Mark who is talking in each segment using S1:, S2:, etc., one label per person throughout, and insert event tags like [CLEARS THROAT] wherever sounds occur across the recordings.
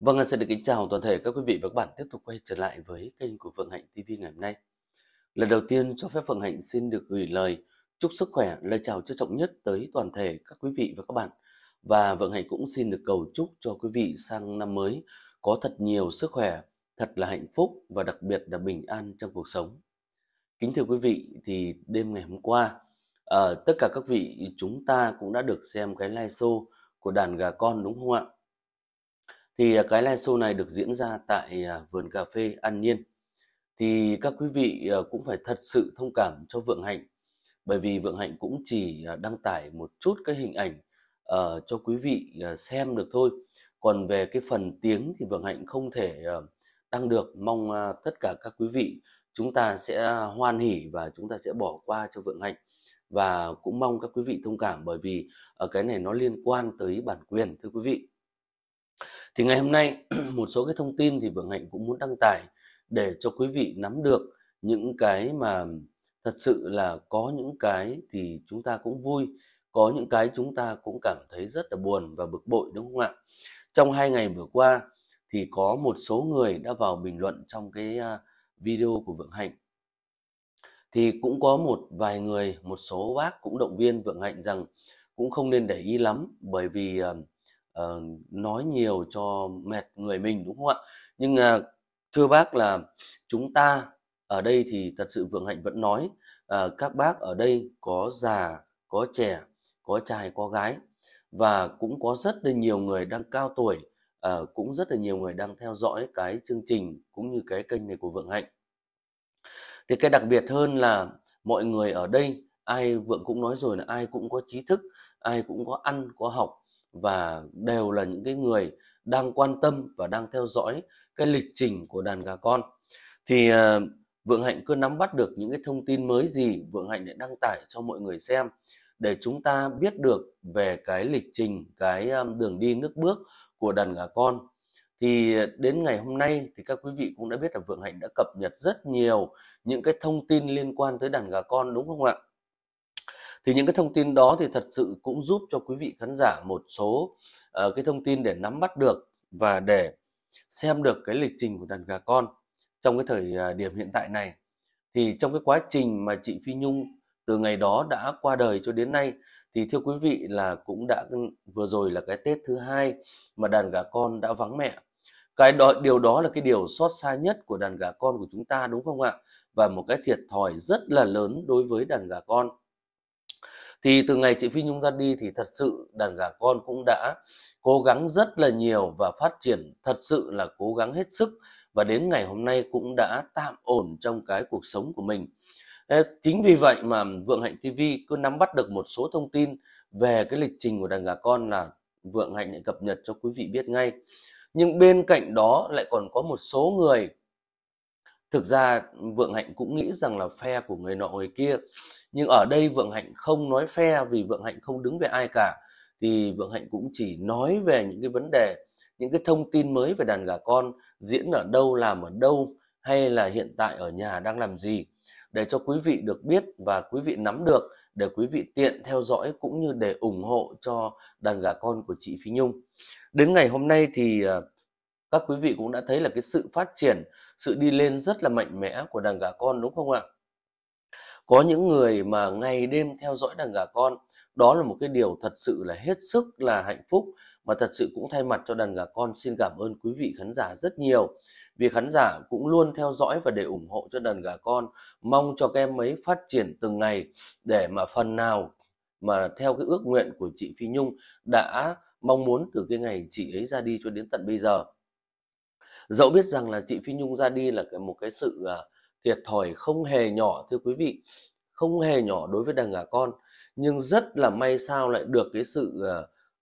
S1: Vâng, xin được kính chào toàn thể các quý vị và các bạn tiếp tục quay trở lại với kênh của Phượng Hạnh TV ngày hôm nay. Lần đầu tiên cho phép Phượng Hạnh xin được gửi lời chúc sức khỏe, lời chào trân trọng nhất tới toàn thể các quý vị và các bạn. Và Phượng Hạnh cũng xin được cầu chúc cho quý vị sang năm mới có thật nhiều sức khỏe, thật là hạnh phúc và đặc biệt là bình an trong cuộc sống. Kính thưa quý vị, thì đêm ngày hôm qua, à, tất cả các vị chúng ta cũng đã được xem cái live show của đàn gà con đúng không ạ? thì à, cái live show này được diễn ra tại à, vườn cà phê An Nhiên thì các quý vị à, cũng phải thật sự thông cảm cho Vượng Hạnh bởi vì Vượng Hạnh cũng chỉ đăng tải một chút cái hình ảnh uh, cho quý vị xem được thôi còn về cái phần tiếng thì Vượng Hạnh không thể ờ, đăng được mong tất cả các quý vị chúng ta sẽ hoan hỉ và chúng ta sẽ bỏ qua cho Vượng Hạnh và cũng mong các quý vị thông cảm bởi vì ờ, cái này nó liên quan tới bản quyền thưa quý vị thì ngày hôm nay [CLEARS THROAT] một số cái thông tin thì vượng Hạnh cũng muốn đăng tải để cho quý vị nắm được những cái mà thật sự là có những cái thì chúng ta cũng vui có những cái chúng ta cũng cảm thấy rất là buồn và bực bội đúng không ạ trong hai ngày vừa qua thì có một số người đã vào bình luận trong cái à, video của Vượng Hạnh thì cũng có một vài người một số bác cũng động viên Vượng Hạnh rằng cũng không nên để ý lắm bởi vì à, Ờ, nói nhiều cho mệt người mình đúng không ạ nhưng à, thưa bác là chúng ta ở đây thì thật sự vượng hạnh vẫn nói à, các bác ở đây có già có trẻ có trai có gái và cũng có rất là nhiều người đang cao tuổi à, cũng rất là nhiều người đang theo dõi cái chương trình cũng như cái kênh này của vượng hạnh thì cái đặc biệt hơn là mọi người ở đây ai vượng cũng nói rồi là ai cũng có trí thức ai cũng có ăn có học và đều là những cái người đang quan tâm và đang theo dõi cái lịch trình của đàn gà con thì ờ, Vượng Hạnh cứ nắm bắt được những cái thông tin mới gì Vượng Hạnh lại đăng tải cho mọi người xem để chúng ta biết được về cái lịch trình, cái ờ, đường đi nước bước của đàn gà con. Thì ờ, đến ngày hôm nay thì các quý vị cũng đã biết là Vượng Hạnh đã cập nhật rất nhiều những cái thông tin liên quan tới đàn gà con đúng không ạ? thì những cái thông tin đó thì thật sự cũng giúp cho quý vị khán giả một số uh, cái thông tin để nắm bắt được và để xem được cái lịch trình của đàn gà con trong cái thời à, điểm hiện tại này thì trong cái quá trình mà chị Phi Nhung từ ngày đó đã qua đời cho đến nay thì thưa quý vị là cũng đã ừ, vừa rồi là cái Tết thứ hai mà đàn gà con đã vắng mẹ cái đó điều đó là cái điều xót xa nhất của đàn gà con của chúng ta đúng không ạ và một cái thiệt thòi rất là lớn đối với đàn gà con thì từ ngày chị Phi Nhung ra đi thì thật sự đàn gà con cũng đã cố gắng rất là nhiều và phát triển thật sự là cố gắng hết sức và đến ngày hôm nay cũng đã tạm ổn trong cái cuộc sống của mình. Chính vì vậy mà Vượng Hạnh TV cứ nắm bắt được một số thông tin về cái lịch trình của đàn gà con là Vượng Hạnh lại cập nhật cho quý vị biết ngay. Nhưng bên cạnh đó lại còn có một số người Thực ra Vượng Hạnh cũng nghĩ rằng là phe của người nọ người kia. Nhưng ở đây Vượng Hạnh không nói phe vì Vượng Hạnh không đứng về ai cả. Thì Vượng Hạnh cũng chỉ nói về những cái vấn đề, những cái thông tin mới về đàn gà con, diễn ở đâu, làm ở đâu hay là hiện tại ở nhà đang làm gì. Để cho quý vị được biết và quý vị nắm được để quý vị tiện theo dõi cũng như để ủng hộ cho đàn gà con của chị Phi Nhung. Đến ngày hôm nay thì ờ, các quý vị cũng đã thấy là cái sự phát triển sự đi lên rất là mạnh mẽ của đàn gà con đúng không ạ có những người mà ngày đêm theo dõi đàn gà con đó là một cái điều thật sự là hết sức là hạnh phúc mà thật sự cũng thay mặt cho đàn gà con xin cảm ơn quý vị khán giả rất nhiều vì khán giả cũng luôn theo dõi và để ủng hộ cho đàn gà con mong cho các em ấy phát triển từng ngày để mà phần nào mà theo cái ước nguyện của chị Phi Nhung đã mong muốn từ cái ngày chị ấy ra đi cho đến tận bây giờ dẫu biết rằng là chị Phi Nhung ra đi là một cái sự à, thiệt thòi không hề nhỏ thưa quý vị không hề nhỏ đối với đàn gà con nhưng rất là may sao lại được cái sự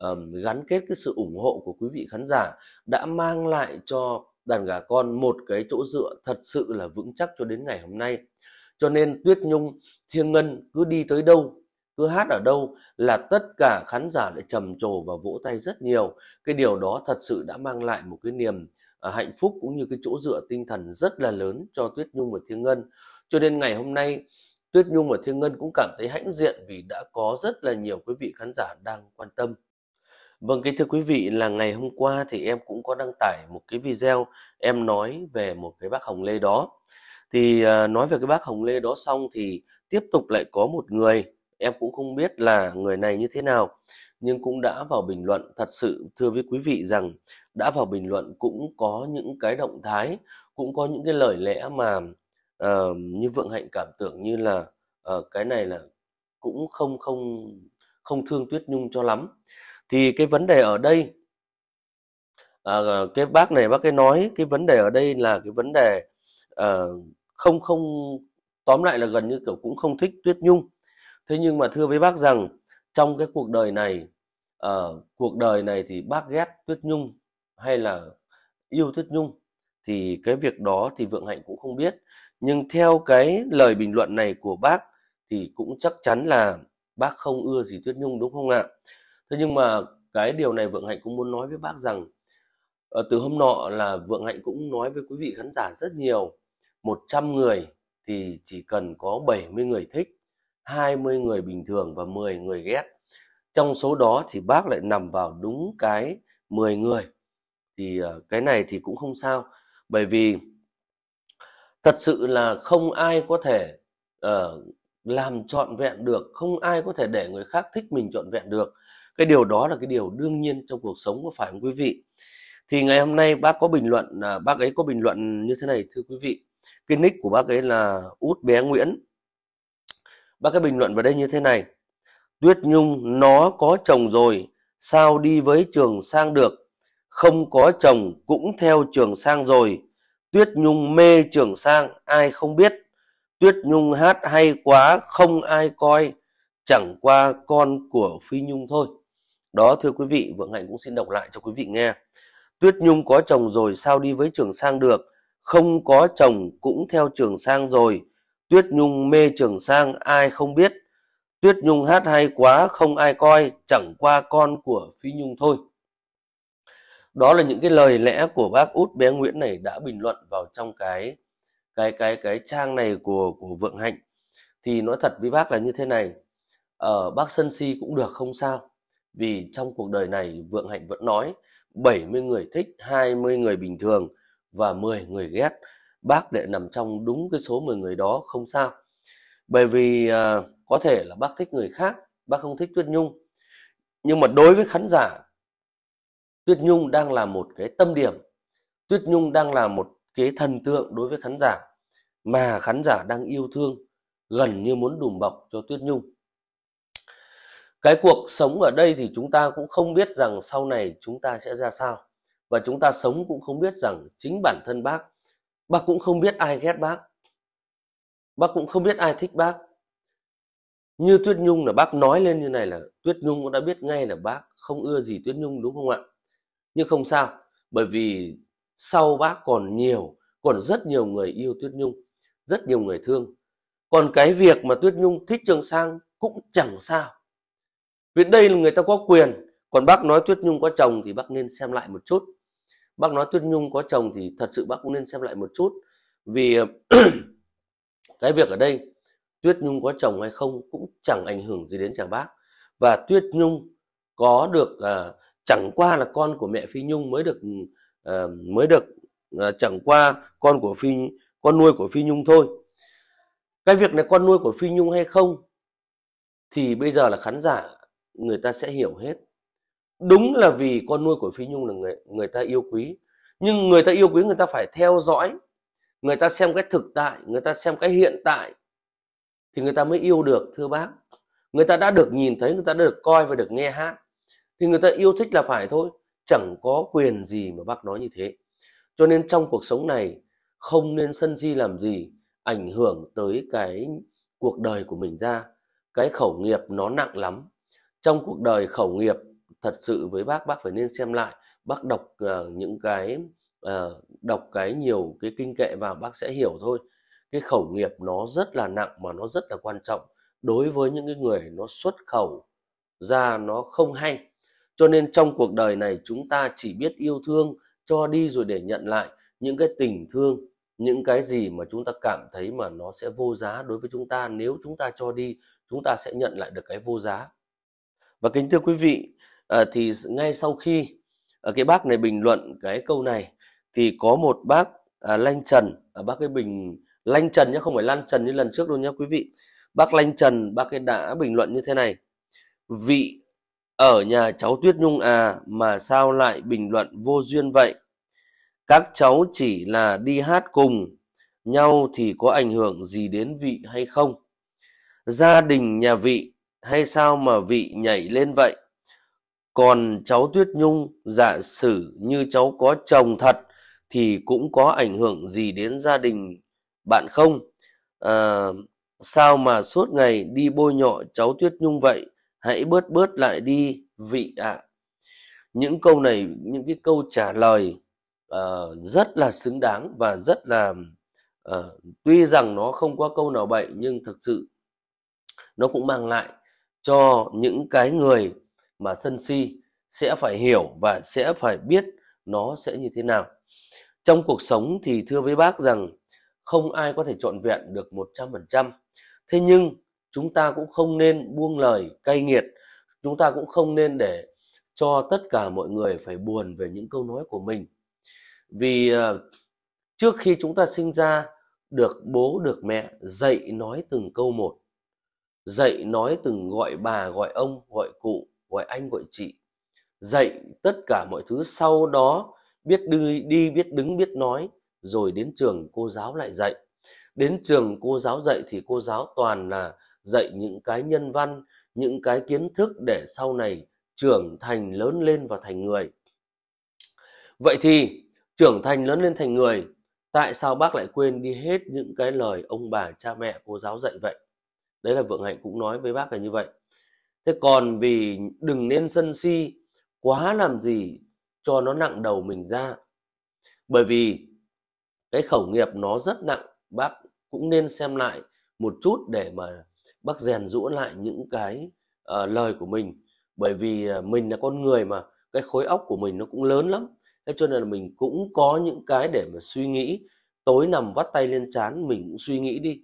S1: à, gắn kết cái sự ủng hộ của quý vị khán giả đã mang lại cho đàn gà con một cái chỗ dựa thật sự là vững chắc cho đến ngày hôm nay cho nên Tuyết Nhung Thiêng Ngân cứ đi tới đâu cứ hát ở đâu là tất cả khán giả lại trầm trồ và vỗ tay rất nhiều cái điều đó thật sự đã mang lại một cái niềm Ờ, hạnh phúc cũng như cái chỗ dựa tinh thần rất là lớn cho Tuyết Nhung và Thiên Ngân. Cho nên ngày hôm nay Tuyết Nhung và Thiên Ngân cũng cảm thấy hãnh diện vì đã có rất là nhiều quý vị khán giả đang quan tâm. Vâng, kính thưa quý vị là ngày hôm qua thì em cũng có đăng tải một cái video em nói về một cái bác Hồng Lê đó. Thì ờ, nói về cái bác Hồng Lê đó xong thì tiếp tục lại có một người em cũng không biết là người này như thế nào nhưng cũng đã vào bình luận thật sự thưa với quý vị rằng đã vào bình luận cũng có những cái động thái cũng có những cái lời lẽ mà uh, như vượng hạnh cảm tưởng như là uh, cái này là cũng không không không thương tuyết nhung cho lắm thì cái vấn đề ở đây à, cái bác này bác cái nói cái vấn đề ở đây là cái vấn đề à, không không tóm lại là gần như kiểu cũng không thích tuyết nhung thế nhưng mà thưa với bác rằng trong cái cuộc đời này uh, cuộc đời này thì bác ghét tuyết nhung hay là yêu tuyết nhung thì cái việc đó thì vượng hạnh cũng không biết nhưng theo cái lời bình luận này của bác thì cũng chắc chắn là bác không ưa gì tuyết nhung đúng không ạ thế nhưng mà cái điều này vượng hạnh cũng muốn nói với bác rằng ờ, từ hôm nọ là vượng hạnh cũng nói với quý vị khán giả rất nhiều 100 người thì chỉ cần có 70 người thích 20 người bình thường và 10 người ghét. Trong số đó thì bác lại nằm vào đúng cái 10 người. Thì ờ, cái này thì cũng không sao. Bởi vì thật sự là không ai có thể uh, làm trọn vẹn được. Không ai có thể để người khác thích mình trọn vẹn được. Cái điều đó là cái điều đương nhiên trong cuộc sống của phải không quý vị? Thì ngày hôm nay bác có bình luận, à, bác ấy có bình luận như thế này thưa quý vị. Cái nick của bác ấy là Út Bé Nguyễn Bác cái bình luận vào đây như thế này. Tuyết Nhung nó có chồng rồi, sao đi với Trường Sang được? Không có chồng cũng theo Trường Sang rồi. Tuyết Nhung mê Trường Sang, ai không biết. Tuyết Nhung hát hay quá, không ai coi. Chẳng qua con của Phi Nhung thôi. Đó thưa quý vị, Vượng Hạnh cũng xin đọc lại cho quý vị nghe. Tuyết Nhung có chồng rồi sao đi với Trường Sang được? Không có chồng cũng theo Trường Sang rồi. Tuyết Nhung mê Trường Sang ai không biết. Tuyết Nhung hát hay quá không ai coi, chẳng qua con của Phi Nhung thôi. Đó là những cái lời lẽ của bác út bé Nguyễn này đã bình luận vào trong cái cái cái cái trang này của của Vượng Hạnh. Thì nói thật với bác là như thế này, ở ờ, bác sân si cũng được không sao. Vì trong cuộc đời này Vượng Hạnh vẫn nói 70 người thích, 20 người bình thường và 10 người ghét bác lại nằm trong đúng cái số 10 người đó không sao bởi vì à, có thể là bác thích người khác bác không thích Tuyết Nhung nhưng mà đối với khán giả Tuyết Nhung đang là một cái tâm điểm Tuyết Nhung đang là một cái thần tượng đối với khán giả mà khán giả đang yêu thương gần như muốn đùm bọc cho Tuyết Nhung cái cuộc sống ở đây thì chúng ta cũng không biết rằng sau này chúng ta sẽ ra sao và chúng ta sống cũng không biết rằng chính bản thân bác Bác cũng không biết ai ghét bác. Bác cũng không biết ai thích bác. Như Tuyết Nhung là bác nói lên như này là Tuyết Nhung cũng đã biết ngay là bác không ưa gì Tuyết Nhung đúng không ạ? Nhưng không sao, bởi vì sau bác còn nhiều, còn rất nhiều người yêu Tuyết Nhung, rất nhiều người thương. Còn cái việc mà Tuyết Nhung thích Trường Sang cũng chẳng sao. Vì đây là người ta có quyền, còn bác nói Tuyết Nhung có chồng thì bác nên xem lại một chút bác nói tuyết nhung có chồng thì thật sự bác cũng nên xem lại một chút vì [CLEARS THROAT] cái việc ở đây tuyết nhung có chồng hay không cũng chẳng ảnh hưởng gì đến chàng bác và tuyết nhung có được uh, chẳng qua là con của mẹ phi nhung mới được uh, mới được uh, chẳng qua con của phi con nuôi của phi nhung thôi cái việc này con nuôi của phi nhung hay không thì bây giờ là khán giả người ta sẽ hiểu hết đúng là vì con nuôi của phi nhung là người người ta yêu quý nhưng người ta yêu quý người ta phải theo dõi người ta xem cái thực tại người ta xem cái hiện tại thì người ta mới yêu được thưa bác người ta đã được nhìn thấy người ta đã được coi và được nghe hát thì người ta yêu thích là phải thôi chẳng có quyền gì mà bác nói như thế cho nên trong cuộc sống này không nên sân si làm gì ảnh hưởng tới cái cuộc đời của mình ra cái khẩu nghiệp nó nặng lắm trong cuộc đời khẩu nghiệp thật sự với bác bác phải nên xem lại bác đọc uh, những cái uh, đọc cái nhiều cái kinh kệ vào bác sẽ hiểu thôi cái khẩu nghiệp nó rất là nặng mà nó rất là quan trọng đối với những cái người nó xuất khẩu ra nó không hay cho nên trong cuộc đời này chúng ta chỉ biết yêu thương cho đi rồi để nhận lại những cái tình thương những cái gì mà chúng ta cảm thấy mà nó sẽ vô giá đối với chúng ta nếu chúng ta cho đi chúng ta sẽ nhận lại được cái vô giá và kính thưa quý vị à, thì ngay sau khi à, cái bác này bình luận cái câu này thì có một bác à, lanh trần à, bác cái bình lanh trần nhé không phải lan trần như lần trước đâu nhé quý vị bác lanh trần bác cái đã bình luận như thế này vị ở nhà cháu tuyết nhung à mà sao lại bình luận vô duyên vậy các cháu chỉ là đi hát cùng nhau thì có ảnh hưởng gì đến vị hay không gia đình nhà vị hay sao mà vị nhảy lên vậy còn cháu Tuyết Nhung giả sử như cháu có chồng thật thì cũng có ảnh hưởng gì đến gia đình bạn không? À, sao mà suốt ngày đi bôi nhọ cháu Tuyết Nhung vậy? Hãy bớt bớt lại đi vị ạ. À. Những câu này, những cái câu trả lời uh, rất là xứng đáng và rất là uh, tuy rằng nó không có câu nào bậy nhưng thực sự nó cũng mang lại cho những cái người mà thân si sẽ phải hiểu và sẽ phải biết nó sẽ như thế nào. Trong cuộc sống thì thưa với bác rằng không ai có thể trọn vẹn được 100%. Thế nhưng chúng ta cũng không nên buông lời cay nghiệt, chúng ta cũng không nên để cho tất cả mọi người phải buồn về những câu nói của mình. Vì ờ, trước khi chúng ta sinh ra được bố được mẹ dạy nói từng câu một, dạy nói từng gọi bà gọi ông gọi cụ gọi anh gọi chị dạy tất cả mọi thứ sau đó biết đi đi biết đứng biết nói rồi đến trường cô giáo lại dạy đến trường cô giáo dạy thì cô giáo toàn là dạy những cái nhân văn những cái kiến thức để sau này trưởng thành lớn lên và thành người vậy thì trưởng thành lớn lên thành người tại sao bác lại quên đi hết những cái lời ông bà cha mẹ cô giáo dạy vậy đấy là vượng hạnh cũng nói với bác là như vậy thế còn vì đừng nên sân si quá làm gì cho nó nặng đầu mình ra bởi vì cái khẩu nghiệp nó rất nặng bác cũng nên xem lại một chút để mà bác rèn rũa lại những cái uh, lời của mình bởi vì uh, mình là con người mà cái khối óc của mình nó cũng lớn lắm thế cho nên là mình cũng có những cái để mà suy nghĩ tối nằm vắt tay lên chán mình cũng suy nghĩ đi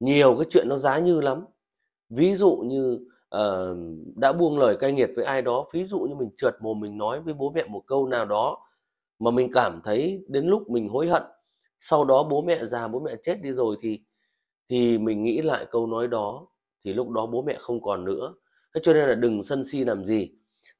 S1: nhiều cái chuyện nó giá như lắm ví dụ như uh, đã buông lời cay nghiệt với ai đó ví dụ như mình trượt mồm mình nói với bố mẹ một câu nào đó mà mình cảm thấy đến lúc mình hối hận sau đó bố mẹ già bố mẹ chết đi rồi thì thì mình nghĩ lại câu nói đó thì lúc đó bố mẹ không còn nữa thế cho nên là đừng sân si làm gì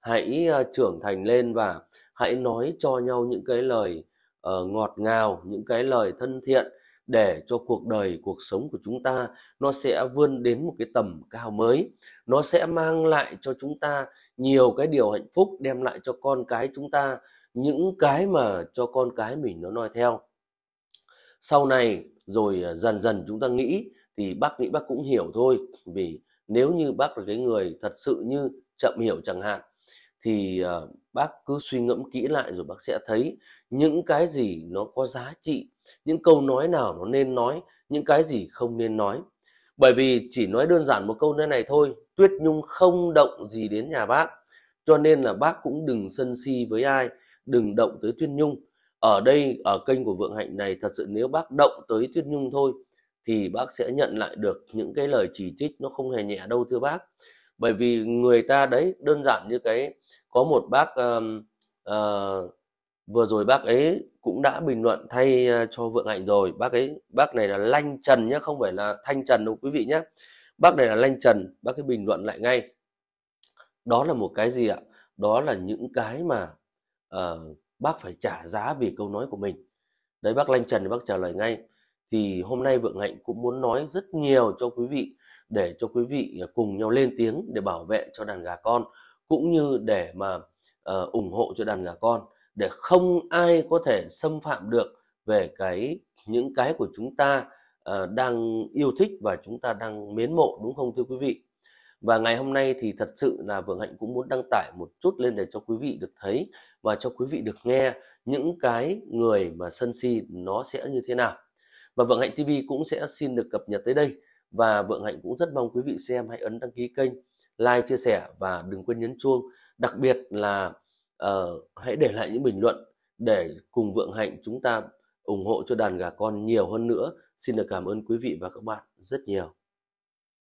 S1: hãy uh, trưởng thành lên và hãy nói cho nhau những cái lời uh, ngọt ngào những cái lời thân thiện để cho cuộc đời cuộc sống của chúng ta nó sẽ vươn đến một cái tầm cao mới nó sẽ mang lại cho chúng ta nhiều cái điều hạnh phúc đem lại cho con cái chúng ta những cái mà cho con cái mình nó noi theo sau này rồi à, dần dần chúng ta nghĩ thì bác nghĩ bác cũng hiểu thôi vì nếu như bác là cái người thật sự như chậm hiểu chẳng hạn thì ờ, bác cứ suy ngẫm kỹ lại rồi bác sẽ thấy những cái gì nó có giá trị những câu nói nào nó nên nói những cái gì không nên nói bởi vì chỉ nói đơn giản một câu nơi này thôi tuyết nhung không động gì đến nhà bác cho nên là bác cũng đừng sân si với ai đừng động tới tuyết nhung ở đây ở kênh của vượng hạnh này thật sự nếu bác động tới tuyết nhung thôi thì bác sẽ nhận lại được những cái lời chỉ trích nó không hề nhẹ đâu thưa bác bởi vì người ta đấy đơn giản như cái có một bác uh, uh, vừa rồi bác ấy cũng đã bình luận thay uh, cho vượng hạnh rồi bác ấy bác này là lanh trần nhé không phải là thanh trần đâu quý vị nhé bác này là lanh trần bác ấy bình luận lại ngay đó là một cái gì ạ đó là những cái mà uh, bác phải trả giá vì câu nói của mình đấy bác lanh trần bác trả lời ngay thì hôm nay vượng hạnh cũng muốn nói rất nhiều cho quý vị để cho quý vị à, cùng nhau lên tiếng để bảo vệ cho đàn gà con cũng như để mà uh, ủng hộ cho đàn gà con để không ai có thể xâm phạm được về cái những cái của chúng ta uh, đang yêu thích và chúng ta đang mến mộ đúng không thưa quý vị và ngày hôm nay thì thật sự là vượng Hạnh cũng muốn đăng tải một chút lên để cho quý vị được thấy và cho quý vị được nghe những cái người mà sân si nó sẽ như thế nào. Và vượng Hạnh TV cũng sẽ xin được cập nhật tới đây và Vượng Hạnh cũng rất mong quý vị xem hãy ấn đăng ký kênh, like, chia sẻ và đừng quên nhấn chuông. Đặc biệt là uh, hãy để lại những bình luận để cùng Vượng Hạnh chúng ta ủng hộ cho đàn gà con nhiều hơn nữa. Xin được cảm ơn quý vị và các bạn rất nhiều.